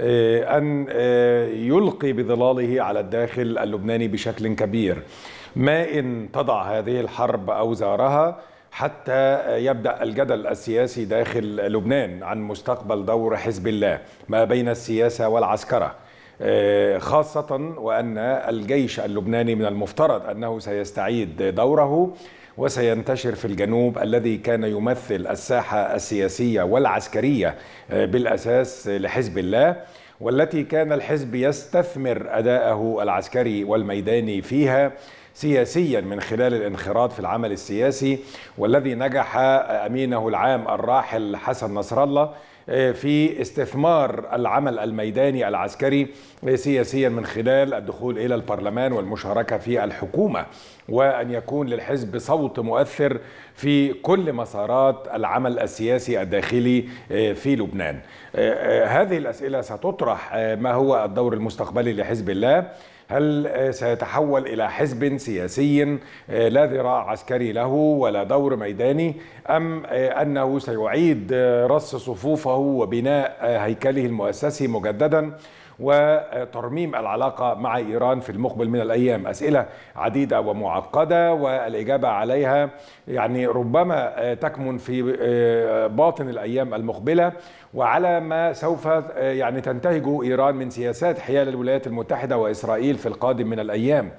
آه، أن آه، يلقي بظلاله على الداخل اللبناني بشكل كبير ما إن تضع هذه الحرب أوزارها حتى يبدا الجدل السياسي داخل لبنان عن مستقبل دور حزب الله ما بين السياسه والعسكره آه، خاصه وان الجيش اللبناني من المفترض انه سيستعيد دوره وسينتشر في الجنوب الذي كان يمثل الساحة السياسية والعسكرية آه، بالأساس لحزب الله والتي كان الحزب يستثمر أداءه العسكري والميداني فيها سياسيا من خلال الانخراط في العمل السياسي والذي نجح أمينه العام الراحل حسن نصر الله في استثمار العمل الميداني العسكري سياسيا من خلال الدخول إلى البرلمان والمشاركة في الحكومة وأن يكون للحزب صوت مؤثر في كل مسارات العمل السياسي الداخلي آه، في لبنان آه، آه، هذه الأسئلة ستطرح ما هو الدور المستقبلي لحزب الله هل آه، سيتحول إلى حزب سياسي آه، لا ذراع عسكري له ولا دور ميداني أم آه، أنه سيعيد رص صفوفه وبناء هيكله المؤسسي مجددا وترميم العلاقة مع إيران في المقبل من الأيام أسئلة عديدة ومعقدة والإجابة عليها يعني ربما تكمن في باطن الأيام المقبلة وعلى ما سوف يعني تنتهج إيران من سياسات حيال الولايات المتحدة وإسرائيل في القادم من الأيام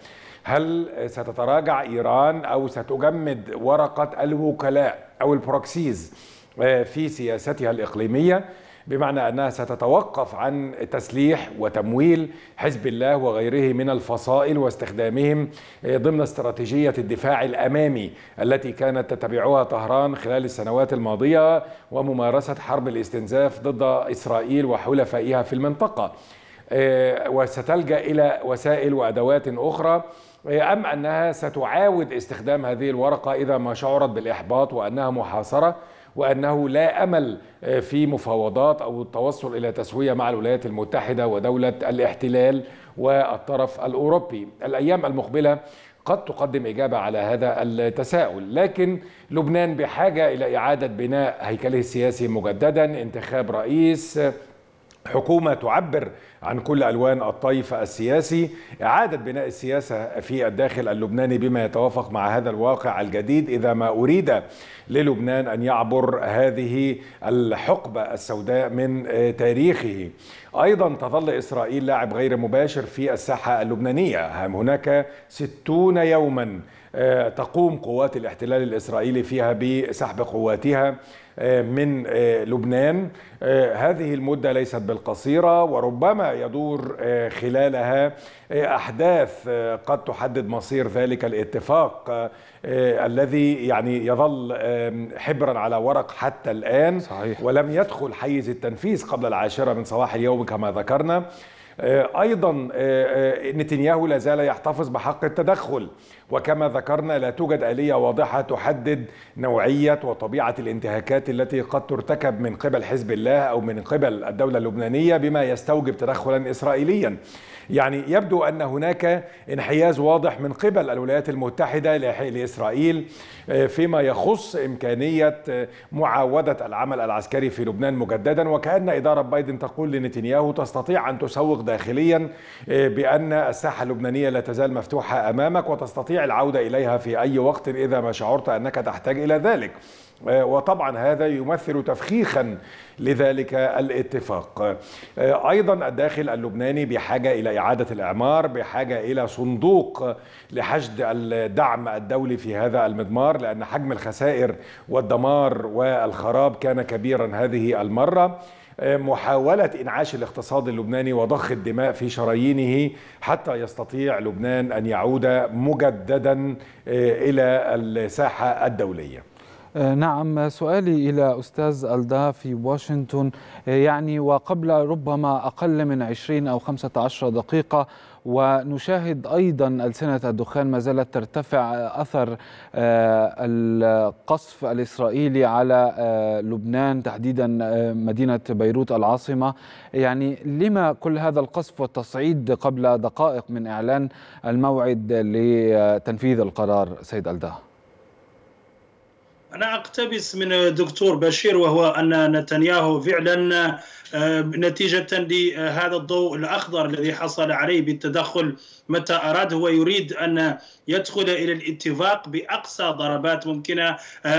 هل ستتراجع إيران أو ستجمد ورقة الوكلاء أو البروكسيز في سياستها الإقليمية بمعنى أنها ستتوقف عن تسليح وتمويل حزب الله وغيره من الفصائل واستخدامهم ضمن استراتيجية الدفاع الأمامي التي كانت تتبعها طهران خلال السنوات الماضية وممارسة حرب الاستنزاف ضد إسرائيل وحلفائها في المنطقة آه، وستلجأ إلى وسائل وأدوات أخرى آه، أم أنها ستعاود استخدام هذه الورقة إذا ما شعرت بالإحباط وأنها محاصرة وأنه لا أمل آه، في مفاوضات أو التوصل إلى تسوية مع الولايات المتحدة ودولة الاحتلال والطرف الأوروبي الأيام المقبلة قد تقدم إجابة على هذا التساؤل لكن لبنان بحاجة إلى إعادة بناء هيكله السياسي مجددا انتخاب رئيس حكومة تعبر عن كل ألوان الطيف السياسي إعادة بناء السياسة في الداخل اللبناني بما يتوافق مع هذا الواقع الجديد إذا ما أريد للبنان أن يعبر هذه الحقبة السوداء من آه، تاريخه أيضا تظل إسرائيل لاعب غير مباشر في الساحة اللبنانية هناك ستون يوما آه، تقوم قوات الاحتلال الإسرائيلي فيها بسحب قواتها آه، من آه، لبنان آه، هذه المدة ليست بالقصيرة وربما يدور خلالها أحداث قد تحدد مصير ذلك الاتفاق الذي يعني يظل حبرا على ورق حتى الآن صحيح. ولم يدخل حيز التنفيذ قبل العاشرة من صباح اليوم كما ذكرنا آه، ايضا آه، آه، نتنياهو لا زال يحتفظ بحق التدخل وكما ذكرنا لا توجد اليه واضحه تحدد نوعيه وطبيعه الانتهاكات التي قد ترتكب من قبل حزب الله او من قبل الدوله اللبنانيه بما يستوجب تدخلا اسرائيليا يعني يبدو أن هناك انحياز واضح من قبل الولايات المتحدة لإسرائيل آه، فيما يخص إمكانية آه، معاودة العمل العسكري في لبنان مجددا وكأن إدارة بايدن تقول لنتنياهو تستطيع أن تسوق داخليا آه، بأن الساحة اللبنانية لا تزال مفتوحة أمامك وتستطيع العودة إليها في أي وقت إذا ما شعرت أنك تحتاج إلى ذلك آه، وطبعا هذا يمثل تفخيخا لذلك الاتفاق آه، ايضا الداخل اللبناني بحاجه الى اعاده الاعمار بحاجه الى صندوق لحشد الدعم الدولي في هذا المضمار لان حجم الخسائر والدمار والخراب كان كبيرا هذه المره آه، محاولة إنعاش الاقتصاد اللبناني وضخ الدماء في شرايينه حتى يستطيع لبنان أن يعود مجددا إلى الساحة الدولية آه، نعم سؤالي إلى أستاذ ألدا في واشنطن آه، يعني وقبل ربما أقل من 20 أو 15 دقيقة ونشاهد أيضا ألسنة الدخان ما زالت ترتفع أثر آه، القصف الإسرائيلي على لبنان تحديدا مدينة بيروت العاصمة يعني لما كل هذا القصف والتصعيد قبل دقائق من إعلان الموعد لتنفيذ القرار سيد ألداه؟ أنا أقتبس من دكتور بشير وهو أن نتنياهو فعلا آه، نتيجة لهذا آه، الضوء الأخضر الذي حصل عليه بالتدخل متى أراد هو يريد أن يدخل إلى الاتفاق بأقصى ضربات ممكنة آه،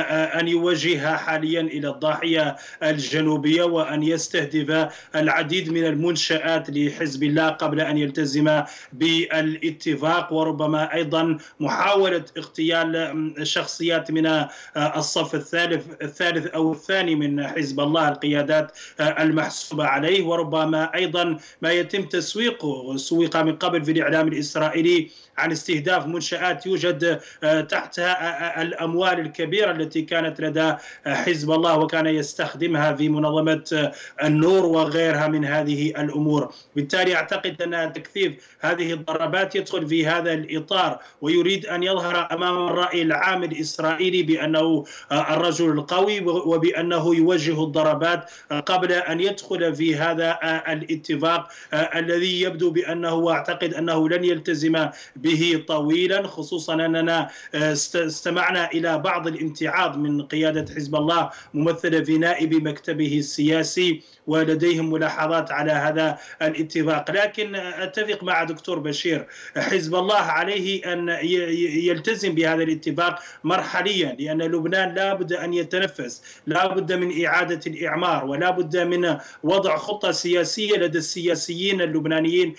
أن يوجهها حاليا إلى الضاحية الجنوبية وأن يستهدف العديد من المنشآت لحزب الله قبل أن يلتزم بالاتفاق وربما أيضا محاولة اغتيال شخصيات من الصف الثالث الثالث أو الثاني من حزب الله القيادات المحسوبة يحصل عليه وربما ايضا ما يتم تسويقه سوق من قبل في الاعلام الاسرائيلي عن استهداف منشآت يوجد آه، تحتها آه، آه، الأموال الكبيرة التي كانت لدى حزب الله وكان يستخدمها في منظمة النور وغيرها من هذه الأمور بالتالي أعتقد أن تكثيف هذه الضربات يدخل في هذا الإطار ويريد أن يظهر أمام الرأي العام الإسرائيلي بأنه الرجل القوي وبأنه يوجه الضربات قبل أن يدخل في هذا الاتفاق الذي يبدو بأنه أعتقد أنه لن يلتزم به طويلا خصوصا أننا آه، استمعنا إلى بعض الامتعاض من قيادة حزب الله ممثلة في نائب مكتبه السياسي ولديهم ملاحظات على هذا الاتفاق لكن أتفق مع دكتور بشير حزب الله عليه أن يلتزم بهذا الاتفاق مرحليا لأن لبنان لا بد أن يتنفس لا بد من إعادة الإعمار ولا بد من وضع خطة سياسية لدى السياسيين اللبنانيين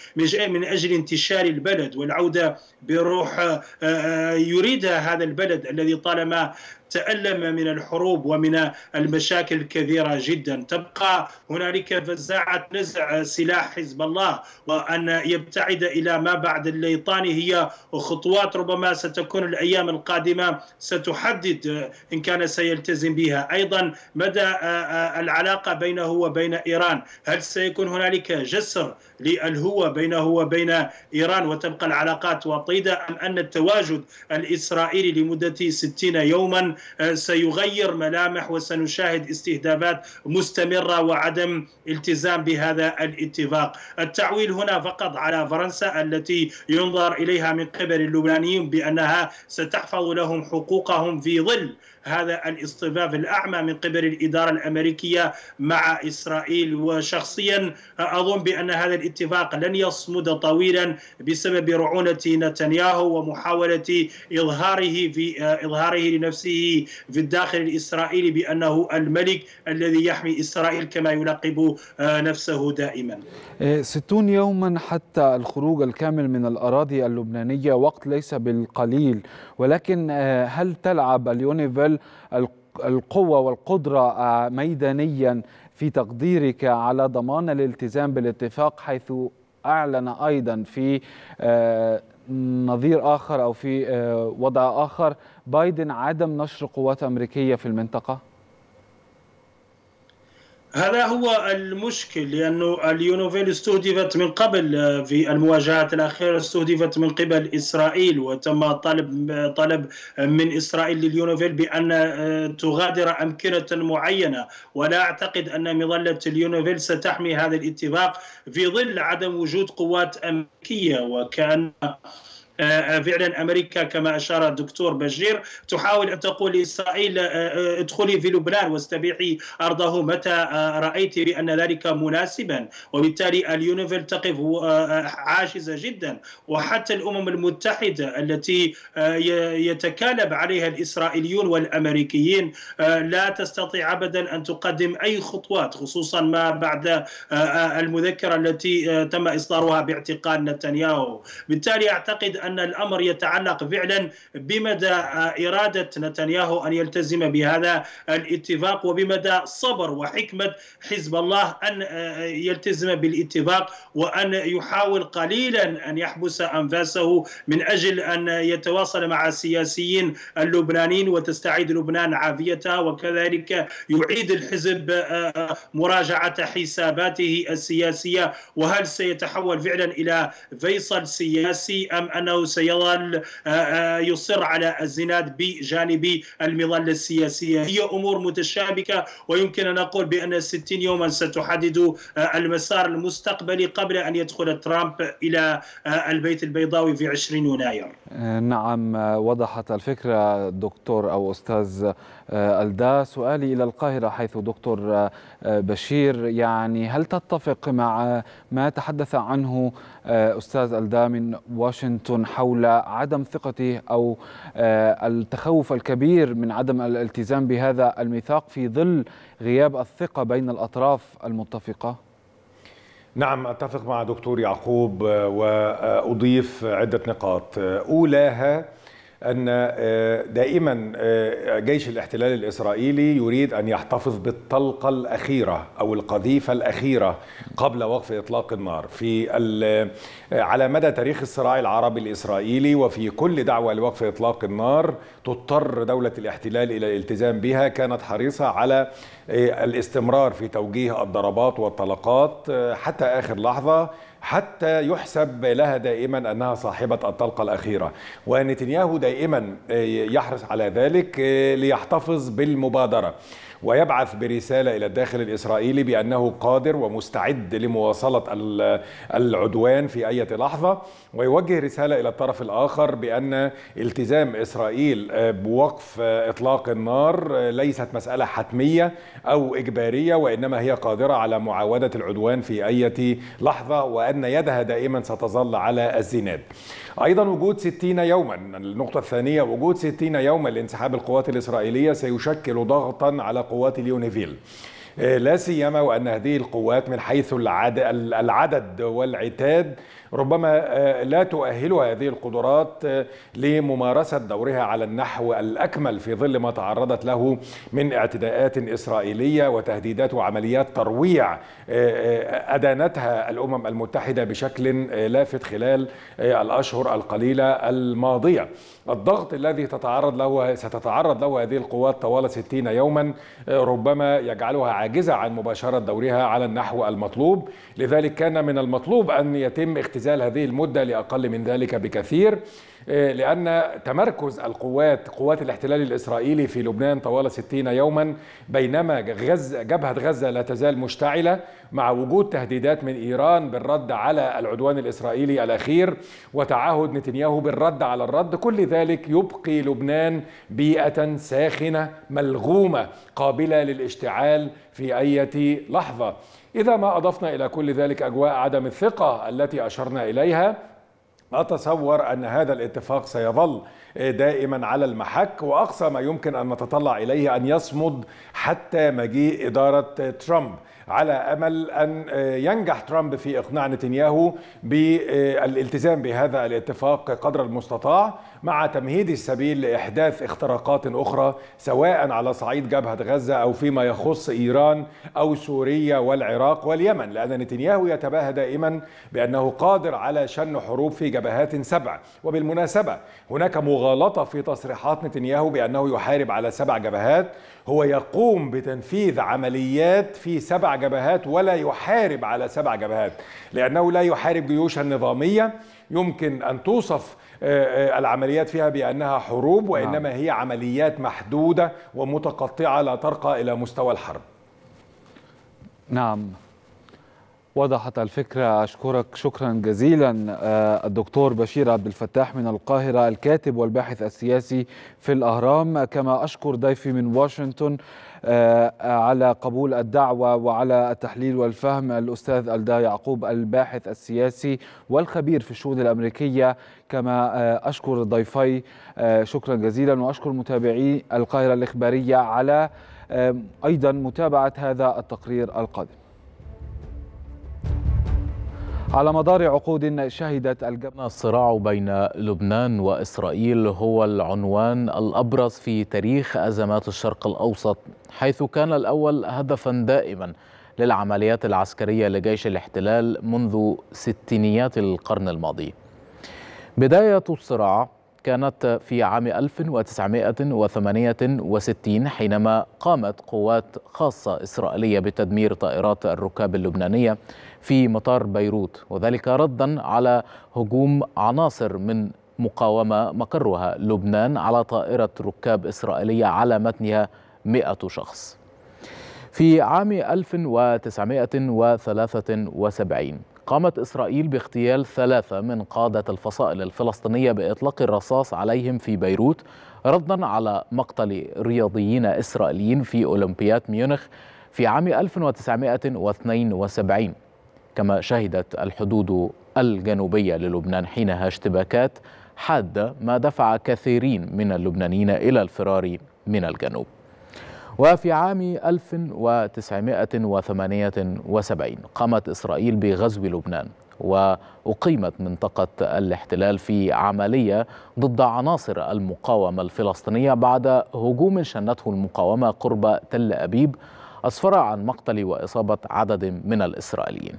من أجل انتشار البلد والعودة بروح آه، آه، يريدها هذا البلد الذي طالما تعلم من الحروب ومن المشاكل الكثيرة جدا تبقى هنالك فزاعة نزع سلاح حزب الله وأن يبتعد إلى ما بعد الليطاني هي خطوات ربما ستكون الأيام القادمة ستحدد إن كان سيلتزم بها أيضا مدى العلاقة بينه وبين إيران هل سيكون هنالك جسر للهوة بينه وبين إيران وتبقى العلاقات وطيدة أم أن التواجد الإسرائيلي لمدة 60 يوما أه، سيغير ملامح وسنشاهد استهدافات مستمرة وعدم التزام بهذا الاتفاق التعويل هنا فقط على فرنسا التي ينظر إليها من قبل اللبنانيين بأنها ستحفظ لهم حقوقهم في ظل هذا الاصطفاف الأعمى من قبل الإدارة الأمريكية مع إسرائيل وشخصيا أظن بأن هذا الاتفاق لن يصمد طويلا بسبب رعونة نتنياهو ومحاولة إظهاره في إظهاره لنفسه في الداخل الإسرائيلي بأنه الملك الذي يحمي إسرائيل كما يلقب نفسه دائما إيه، ستون يوما حتى الخروج الكامل من الأراضي اللبنانية وقت ليس بالقليل ولكن إيه، هل تلعب اليونيفيل هل القوة والقدرة آه، ميدانيا في تقديرك على ضمان الالتزام بالاتفاق حيث أعلن أيضا في آه، نظير آخر أو في آه، وضع آخر بايدن عدم نشر قوات أمريكية في المنطقة؟ هذا هو المشكل لانه اليونوفيل استهدفت من قبل في المواجهات الاخيره استهدفت من قبل اسرائيل وتم طلب طلب من اسرائيل لليونوفيل بان آه، تغادر امكنه معينه ولا اعتقد ان مظله اليونوفيل ستحمي هذا الاتفاق في ظل عدم وجود قوات امريكيه وكان آه، آه، فعلا امريكا كما اشار الدكتور بشير تحاول ان تقول لاسرائيل آه، ادخلي في لبنان واستبيحي ارضه متى رايت بان ذلك مناسبا وبالتالي اليونيفيل تقف عاجزه جدا وحتى الامم المتحده التي يتكالب عليها الاسرائيليون والامريكيين لا تستطيع ابدا ان تقدم اي خطوات خصوصا ما بعد المذكره التي تم اصدارها باعتقال نتنياهو بالتالي اعتقد أن الأمر يتعلق فعلا بمدى إرادة نتنياهو أن يلتزم بهذا الاتفاق وبمدى صبر وحكمة حزب الله أن آه، يلتزم بالاتفاق وأن يحاول قليلا أن يحبس أنفاسه من أجل أن يتواصل مع السياسيين اللبنانيين وتستعيد لبنان عافيتها وكذلك يعيد الحزب آه، مراجعة حساباته السياسية وهل سيتحول فعلا إلى فيصل سياسي أم أنه أنه سيظل آه، آه، يصر على الزناد بجانب المظلة السياسية هي أمور متشابكة ويمكن أن أقول بأن 60 يوما ستحدد آه، المسار المستقبلي قبل أن يدخل ترامب إلى البيت البيضاوي في 20 يناير نعم وضحت الفكرة دكتور أو أستاذ آه، الدا سؤالي إلى القاهرة حيث دكتور آه، آه، بشير يعني هل تتفق مع ما تحدث عنه أستاذ الدا من واشنطن حول عدم ثقته أو التخوف الكبير من عدم الالتزام بهذا الميثاق في ظل غياب الثقة بين الأطراف المتفقة؟ نعم أتفق مع دكتور يعقوب وأضيف عدة نقاط أولاها أن آه، دائما آه، جيش الاحتلال الإسرائيلي يريد أن يحتفظ بالطلقة الأخيرة أو القذيفة الأخيرة قبل وقف إطلاق النار في آه، على مدى تاريخ الصراع العربي الإسرائيلي وفي كل دعوة لوقف إطلاق النار تضطر دولة الاحتلال إلى الالتزام بها كانت حريصة على الاستمرار في توجيه الضربات والطلقات حتى آخر لحظة حتى يحسب لها دائما أنها صاحبة الطلقة الأخيرة ونتنياهو دائما آه، يحرص على ذلك آه، ليحتفظ بالمبادرة ويبعث برسالة إلى الداخل الإسرائيلي بأنه قادر ومستعد لمواصلة العدوان في أي لحظة ويوجه رسالة إلى الطرف الآخر بأن التزام إسرائيل آه، بوقف آه، إطلاق النار آه، ليست مسألة حتمية أو إجبارية وإنما هي قادرة على معاودة العدوان في أي لحظة وأن يدها دائما ستظل على الزناد أيضا وجود 60 يوما النقطة الثانية وجود 60 يوما لانسحاب القوات الإسرائيلية سيشكل ضغطا على قوات اليونيفيل آه، لا سيما وأن هذه القوات من حيث العدد والعتاد ربما آه، لا تؤهلها هذه القدرات آه، لممارسة دورها على النحو الأكمل في ظل ما تعرضت له من اعتداءات إسرائيلية وتهديدات وعمليات ترويع آه، أدانتها الأمم المتحدة بشكل لافت خلال الأشهر القليلة الماضية الضغط الذي تتعرض له ستتعرض له هذه القوات طوال 60 يوما ربما يجعلها عاجزة عن مباشرة دورها على النحو المطلوب لذلك كان من المطلوب أن يتم اختزال إزال هذه المدة لأقل من ذلك بكثير آه، لأن تمركز القوات قوات الاحتلال الإسرائيلي في لبنان طوال 60 يوما بينما غزة جبهة غزة لا تزال مشتعلة مع وجود تهديدات من إيران بالرد على العدوان الإسرائيلي الأخير وتعهد نتنياهو بالرد على الرد كل ذلك يبقي لبنان بيئة ساخنة ملغومة قابلة للاشتعال في أي لحظة إذا ما أضفنا إلى كل ذلك أجواء عدم الثقة التي أشرنا إليها أتصور أن هذا الاتفاق سيظل دائما على المحك وأقصى ما يمكن أن نتطلع إليه أن يصمد حتى مجيء إدارة ترامب على امل ان آه، ينجح ترامب في اقناع نتنياهو بالالتزام بهذا الاتفاق قدر المستطاع مع تمهيد السبيل لاحداث اختراقات اخرى سواء على صعيد جبهه غزه او فيما يخص ايران او سوريا والعراق واليمن لان نتنياهو يتباهى دائما بانه قادر على شن حروب في جبهات سبع وبالمناسبه هناك مغالطه في تصريحات نتنياهو بانه يحارب على سبع جبهات هو يقوم بتنفيذ عمليات في سبع جبهات ولا يحارب على سبع جبهات لأنه لا يحارب جيوشا نظامية يمكن أن توصف آه، آه، العمليات فيها بأنها حروب وإنما نعم. هي عمليات محدودة ومتقطعة لا ترقى إلى مستوى الحرب نعم وضحت الفكرة أشكرك شكرا جزيلا آه، الدكتور بشير عبد الفتاح من القاهرة الكاتب والباحث السياسي في الأهرام كما أشكر ضيفي من واشنطن آه، على قبول الدعوة وعلى التحليل والفهم الأستاذ الدا يعقوب الباحث السياسي والخبير في الشؤون الأمريكية كما آه، أشكر ضيفي شكرا جزيلا وأشكر متابعي القاهرة الإخبارية على أيضا متابعة هذا التقرير القادم على مدار عقود شهدت الجبهة الصراع بين لبنان وإسرائيل هو العنوان الأبرز في تاريخ أزمات الشرق الأوسط حيث كان الأول هدفا دائما للعمليات العسكرية لجيش الاحتلال منذ ستينيات القرن الماضي بداية الصراع كانت في عام 1968 حينما قامت قوات خاصة إسرائيلية بتدمير طائرات الركاب اللبنانية في مطار بيروت وذلك ردا على هجوم عناصر من مقاومة مقرها لبنان على طائرة ركاب إسرائيلية على متنها 100 شخص في عام 1973 قامت إسرائيل باغتيال ثلاثة من قادة الفصائل الفلسطينية بإطلاق الرصاص عليهم في بيروت ردا على مقتل رياضيين إسرائيليين في أولمبياد ميونخ في عام 1972 كما شهدت الحدود الجنوبية للبنان حينها اشتباكات حادة ما دفع كثيرين من اللبنانيين إلى الفرار من الجنوب وفي عام 1978 قامت إسرائيل بغزو لبنان وأقيمت منطقة الاحتلال في عملية ضد عناصر المقاومة الفلسطينية بعد هجوم شنته المقاومة قرب تل أبيب أسفر عن مقتل وإصابة عدد من الإسرائيليين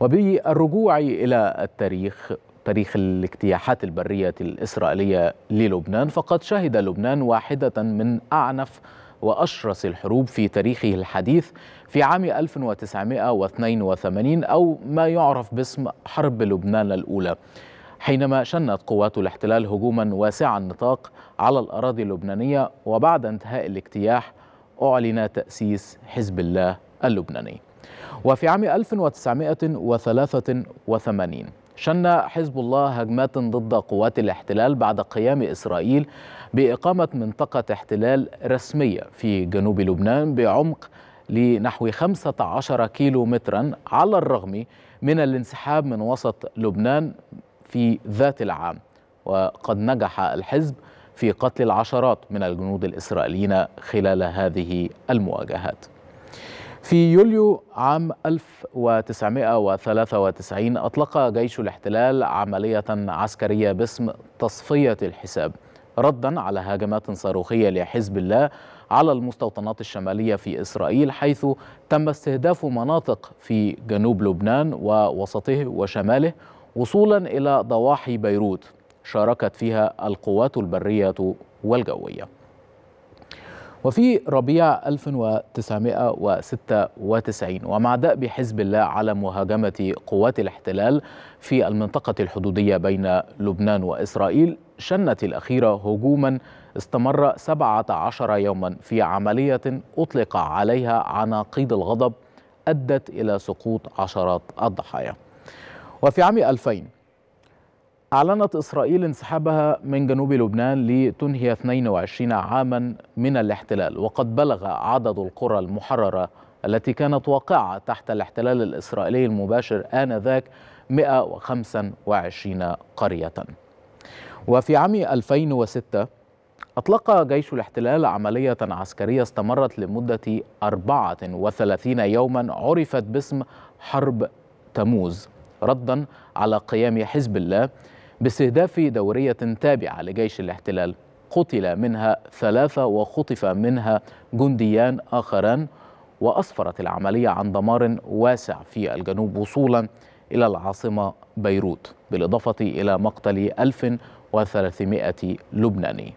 وبالرجوع إلى التاريخ تاريخ الاجتياحات البرية الإسرائيلية للبنان فقد شهد لبنان واحدة من أعنف وأشرس الحروب في تاريخه الحديث في عام 1982 أو ما يعرف باسم حرب لبنان الأولى حينما شنت قوات الاحتلال هجوما واسع النطاق على الأراضي اللبنانية وبعد انتهاء الاجتياح أعلن تأسيس حزب الله اللبناني وفي عام 1983 شن حزب الله هجمات ضد قوات الاحتلال بعد قيام إسرائيل بإقامة منطقة احتلال رسمية في جنوب لبنان بعمق لنحو 15 كيلو مترا على الرغم من الانسحاب من وسط لبنان في ذات العام وقد نجح الحزب في قتل العشرات من الجنود الإسرائيليين خلال هذه المواجهات في يوليو عام 1993 أطلق جيش الاحتلال عملية عسكرية باسم تصفية الحساب ردا على هجمات صاروخية لحزب الله على المستوطنات الشمالية في إسرائيل حيث تم استهداف مناطق في جنوب لبنان ووسطه وشماله وصولا إلى ضواحي بيروت شاركت فيها القوات البرية والجوية وفي ربيع 1996 ومع دأب حزب الله على مهاجمة قوات الاحتلال في المنطقة الحدودية بين لبنان وإسرائيل شنت الأخيرة هجوما استمر 17 يوما في عملية أطلق عليها عناقيد الغضب أدت إلى سقوط عشرات الضحايا وفي عام 2000 أعلنت إسرائيل انسحابها من جنوب لبنان لتنهي 22 عاما من الاحتلال وقد بلغ عدد القرى المحررة التي كانت واقعة تحت الاحتلال الإسرائيلي المباشر آنذاك 125 قرية وفي عام 2006 أطلق جيش الاحتلال عملية عسكرية استمرت لمدة 34 يوما عرفت باسم حرب تموز ردا على قيام حزب الله باستهداف دورية تابعة لجيش الاحتلال قتل منها ثلاثة وخطف منها جنديان آخران وأسفرت العملية عن دمار واسع في الجنوب وصولا إلى العاصمة بيروت بالإضافة إلى مقتل 1300 لبناني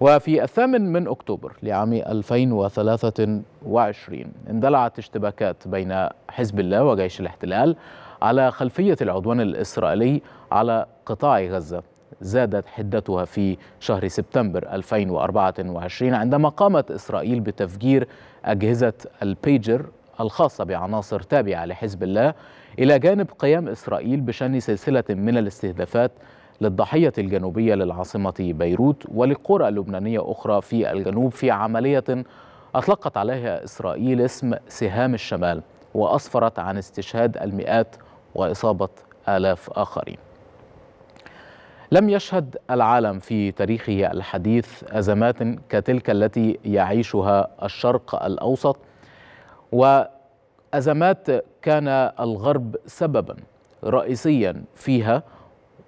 وفي الثامن من أكتوبر لعام 2023 اندلعت اشتباكات بين حزب الله وجيش الاحتلال على خلفية العدوان الإسرائيلي على قطاع غزة زادت حدتها في شهر سبتمبر 2024 عندما قامت إسرائيل بتفجير أجهزة البيجر الخاصة بعناصر تابعة لحزب الله إلى جانب قيام إسرائيل بشن سلسلة من الاستهدافات للضحية الجنوبية للعاصمة بيروت ولقرى لبنانية أخرى في الجنوب في عملية أطلقت عليها إسرائيل اسم سهام الشمال وأسفرت عن استشهاد المئات وإصابة آلاف آخرين لم يشهد العالم في تاريخه الحديث ازمات كتلك التي يعيشها الشرق الاوسط وازمات كان الغرب سببا رئيسيا فيها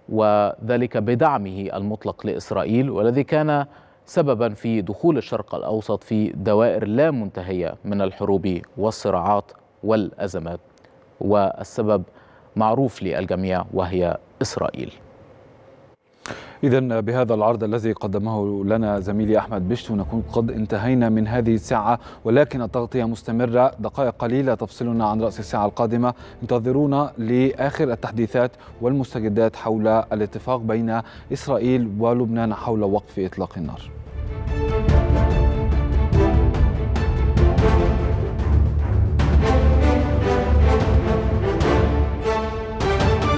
وذلك بدعمه المطلق لاسرائيل والذي كان سببا في دخول الشرق الاوسط في دوائر لا منتهيه من الحروب والصراعات والازمات والسبب معروف للجميع وهي اسرائيل إذا بهذا العرض الذي قدمه لنا زميلي أحمد بشت نكون قد انتهينا من هذه الساعة ولكن التغطية مستمرة دقائق قليلة تفصلنا عن رأس الساعة القادمة انتظرونا لآخر التحديثات والمستجدات حول الاتفاق بين إسرائيل ولبنان حول وقف إطلاق النار